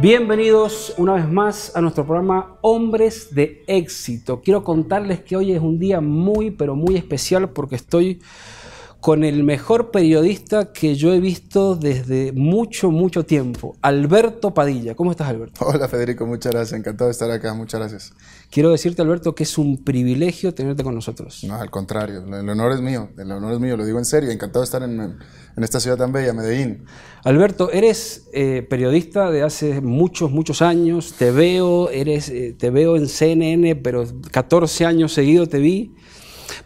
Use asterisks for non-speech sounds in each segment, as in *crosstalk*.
Bienvenidos una vez más a nuestro programa Hombres de Éxito. Quiero contarles que hoy es un día muy, pero muy especial porque estoy con el mejor periodista que yo he visto desde mucho, mucho tiempo, Alberto Padilla. ¿Cómo estás, Alberto? *laughs* Hola, Federico, muchas gracias. Encantado de estar acá, muchas gracias. Quiero decirte, Alberto, que es un privilegio tenerte con nosotros. No, al contrario, el honor es mío, el honor es mío, lo digo en serio, encantado de estar en, esta ciudad tan bella, Medellín. Alberto, eres eh, periodista de hace muchos, muchos años, te veo, eres, eh, te veo en CNN, pero 14 años seguido te vi.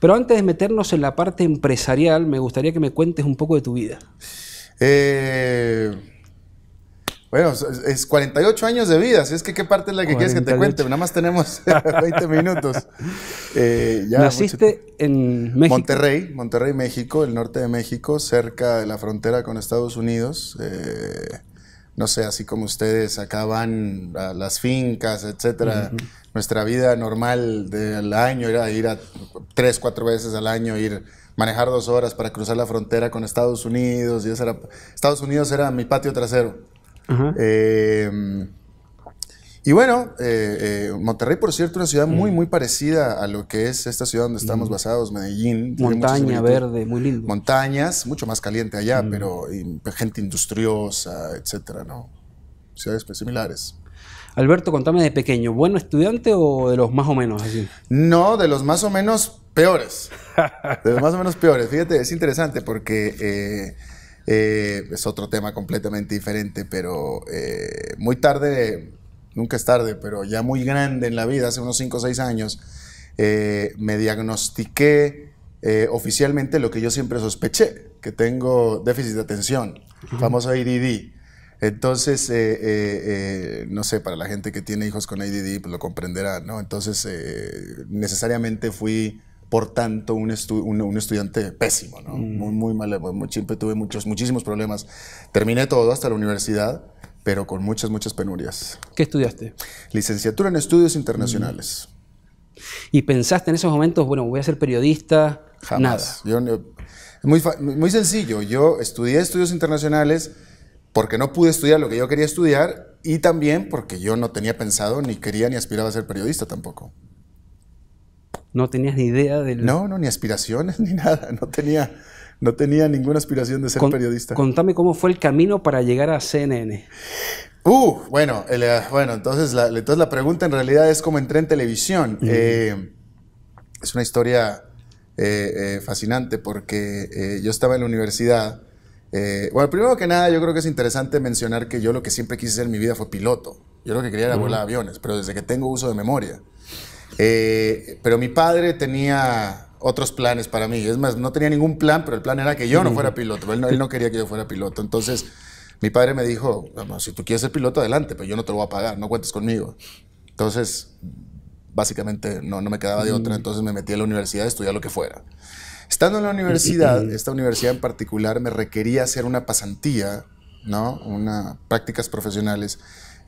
Pero antes de meternos en la parte empresarial, me gustaría que me cuentes un poco de tu vida. Eh, bueno, es 48 años de vida, así es que qué parte es la que quieres que te cuente, nada más tenemos 20 *laughs* minutos. Eh, Naciste en México. Monterrey, Monterrey, México, el norte de México, cerca de la frontera con Estados Unidos. Eh, no sé, así como ustedes acá van a las fincas, etcétera. Nuestra vida normal del año era ir a tres, cuatro veces al año ir manejar dos horas para cruzar la frontera con Estados Unidos. era, Estados Unidos era mi patio trasero. Eh, y bueno, eh, eh, Monterrey, por cierto, una ciudad muy, muy parecida a lo que es esta ciudad donde estamos mm. basados, Medellín. Montaña verde, muy lindo. Montañas, mucho más caliente allá, mm. pero pues, gente industriosa, etcétera, ¿no? Ciudades pues, similares. Alberto, contame de pequeño, ¿bueno estudiante o de los más o menos? Así? No, de los más o menos, Peores. *laughs* más o menos peores. Fíjate, es interesante porque eh, eh, es otro tema completamente diferente, pero eh, muy tarde, nunca es tarde, pero ya muy grande en la vida, hace unos 5 o 6 años, me diagnostiqué oficialmente lo que yo siempre sospeché, que tengo déficit de atención, famoso ADD. Entonces, no sé, para la gente que tiene hijos con ADD, pues lo comprenderá, ¿no? Entonces, necesariamente fui por tanto un, estudiante pésimo, ¿no? Mm. Muy, muy mal, siempre tuve muchos, muchísimos problemas. Terminé todo hasta la universidad, pero con muchas, muchas penurias. ¿Qué estudiaste? Licenciatura en Estudios Internacionales. Mm. ¿Y pensaste en esos momentos, bueno, voy a ser periodista? Jamás. muy, muy sencillo. Yo estudié estudios internacionales porque no pude estudiar lo que yo quería estudiar y también porque yo no tenía pensado, ni quería, ni aspiraba a ser periodista tampoco. No tenías ni idea del... No, no, ni aspiraciones, *laughs* ni nada. No tenía, no tenía ninguna aspiración de ser periodista. Contame cómo fue el camino para llegar a CNN. Uh, bueno, eh, bueno entonces, la, entonces la pregunta en realidad es cómo entré en televisión. Eh, es una historia eh, fascinante porque yo estaba en la universidad. bueno, primero que nada, yo creo que es interesante mencionar que yo lo que siempre quise ser en mi vida fue piloto. Yo lo que quería era volar aviones, pero desde que tengo uso de memoria. Eh, pero mi padre tenía otros planes para mí. Es más, no tenía ningún plan, pero el plan era que yo no fuera piloto. Él no, quería que yo fuera piloto. Entonces, mi padre me dijo, si tú quieres ser piloto, adelante, pero yo no te lo voy a pagar, no cuentes conmigo. Entonces, básicamente no, no me quedaba de mm. otra, entonces me metí a la universidad a estudiar lo que fuera. Estando en la universidad, *clears throat* esta universidad en particular me requería hacer una pasantía, ¿no? Una, prácticas profesionales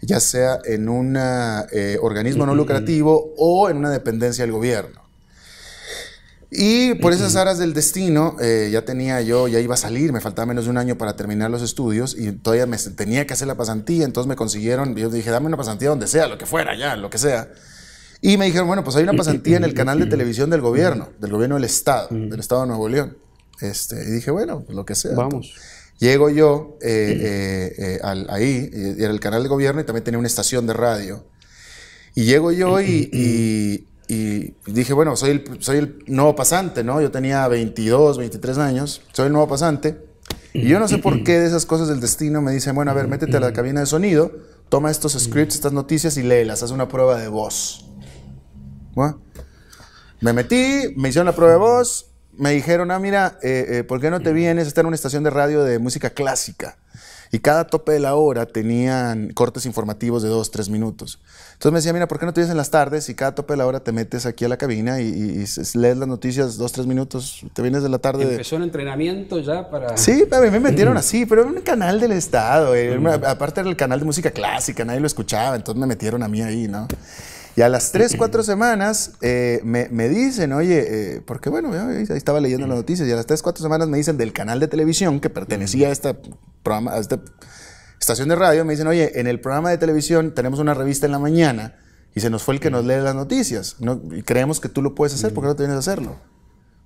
ya sea en un eh, organismo no lucrativo o en una dependencia del gobierno. Y por esas aras del destino, eh, ya tenía yo, ya iba a salir, me faltaba menos de un año para terminar los estudios y todavía me tenía que hacer la pasantía, entonces me consiguieron, yo dije, dame una pasantía donde sea, lo que fuera, ya, lo que sea. Y me dijeron, bueno, pues hay una pasantía en el canal de televisión del gobierno, del gobierno del Estado, del Estado de Nuevo León. Este, y dije, bueno, pues lo que sea. Vamos. Llego yo eh, eh, eh, al, ahí, era el canal de gobierno y también tenía una estación de radio. Y llego yo y, dije, bueno, soy el, soy el nuevo pasante, ¿no? Yo tenía 22, 23 años, soy el nuevo pasante. Y yo no sé por qué de esas cosas del destino me dicen, bueno, a ver, métete a la cabina de sonido, toma estos scripts, estas noticias y léelas, haz una prueba de voz. Me metí, me hicieron la prueba de voz, me dijeron, ah, mira, eh, eh, ¿por qué no te vienes? está en una estación de radio de música clásica. Y cada tope de la hora tenían cortes informativos de dos, tres minutos. Entonces me decía, mira, ¿por qué no te vienes en las tardes y cada tope de la hora te metes aquí a la cabina y, lees las noticias dos, tres minutos? Te vienes de la tarde. ¿Empezó un entrenamiento ya para...? Sí, a mí me metieron así, pero era un canal del Estado. Mm. Aparte era el canal de música clásica, nadie lo escuchaba, entonces me metieron a mí ahí, ¿no? Y a las tres, cuatro *clears throat* semanas eh, me, dicen, oye, eh, porque bueno, estaba leyendo las noticias, y a las tres, cuatro semanas me dicen del canal de televisión que pertenecía a esta, estación de radio, me dicen, oye, en el programa de televisión tenemos una revista en la mañana y se nos fue el que nos lee las noticias. No, y creemos que tú lo puedes hacer, porque no tienes vienes hacerlo?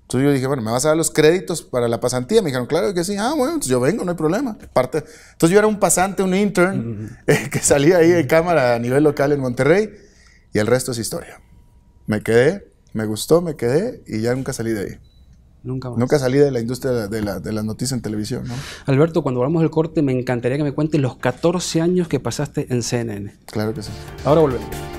Entonces yo dije, bueno, ¿me vas a dar los créditos para la pasantía? Me dijeron, claro que sí. Ah, bueno, entonces yo vengo, no hay problema. Parte... Entonces yo era un pasante, un intern, *laughs* eh, que salía ahí de cámara a nivel local en Monterrey. Y el resto es historia. Me quedé, me gustó, me quedé y ya nunca salí de ahí. Nunca, más. Nunca salí de la industria de la, noticia en televisión. Alberto, cuando volvamos del corte, me encantaría que me cuentes los 14 años que pasaste en CNN. Claro que sí. Ahora volvemos.